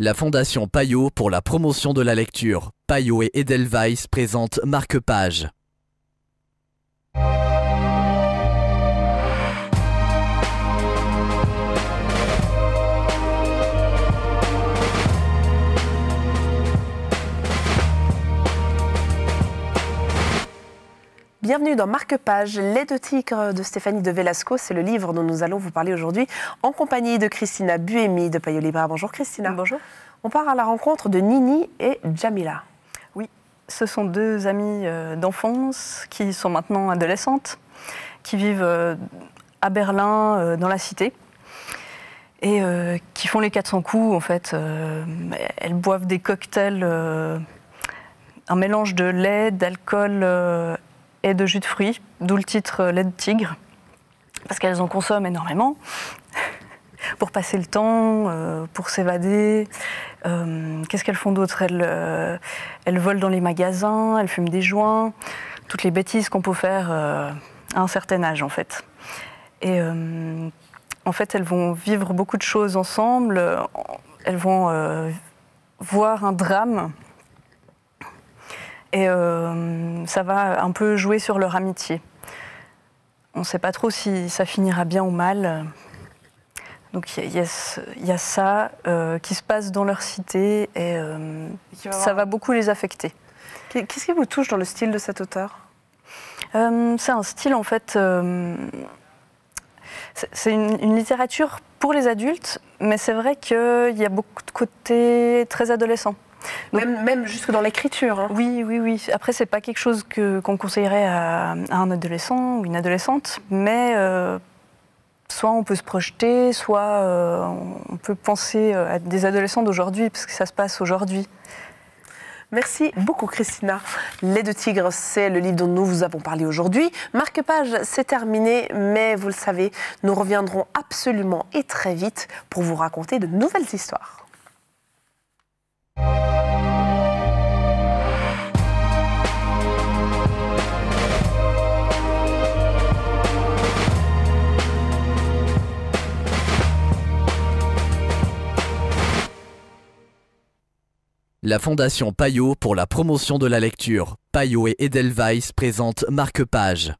La Fondation Payot pour la promotion de la lecture, Payot et Edelweiss présentent Marque-Page. Bienvenue dans Marque Page, Les deux tigres de Stéphanie de Velasco. C'est le livre dont nous allons vous parler aujourd'hui en compagnie de Christina Buemi de Payot Libra. Bonjour Christina. Bonjour. On part à la rencontre de Nini et Jamila. Oui, ce sont deux amies euh, d'enfance qui sont maintenant adolescentes, qui vivent euh, à Berlin, euh, dans la cité, et qui font les 400 coups en fait. Elles boivent des cocktails, un mélange de lait, d'alcool et de jus de fruits, d'où le titre euh, lait de tigre, parce qu'elles en consomment énormément pour passer le temps, euh, pour s'évader. Euh, qu'est-ce qu'elles font d'autre elles, elles, volent dans les magasins, elles fument des joints, toutes les bêtises qu'on peut faire à un certain âge en fait. Et en fait, elles vont vivre beaucoup de choses ensemble, elles vont voir un drame et euh, ça va un peu jouer sur leur amitié. On ne sait pas trop si ça finira bien ou mal. Donc il y, a ça euh, qui se passe dans leur cité et, euh, ça va beaucoup les affecter. Qu'est-ce qui vous touche dans le style de cet auteur C'est un style en fait... c'est une, une, littérature pour les adultes, mais c'est vrai qu'il y a beaucoup de côtés très adolescents même, jusque dans l'écriture. Hein. Oui, oui, oui. Après, c'est pas quelque chose que, qu'on conseillerait à, un adolescent ou une adolescente, mais euh, soit on peut se projeter, soit euh, on peut penser euh, à des adolescents d'aujourd'hui, parce que ça se passe aujourd'hui. Merci beaucoup Christina. Les deux tigres, c'est le livre dont nous vous avons parlé aujourd'hui. Marque-page, c'est terminé, mais vous le savez, nous reviendrons absolument et très vite pour vous raconter de nouvelles histoires. La Fondation Payot pour la promotion de la lecture. Payot et Edelweiss présentent Marque Page.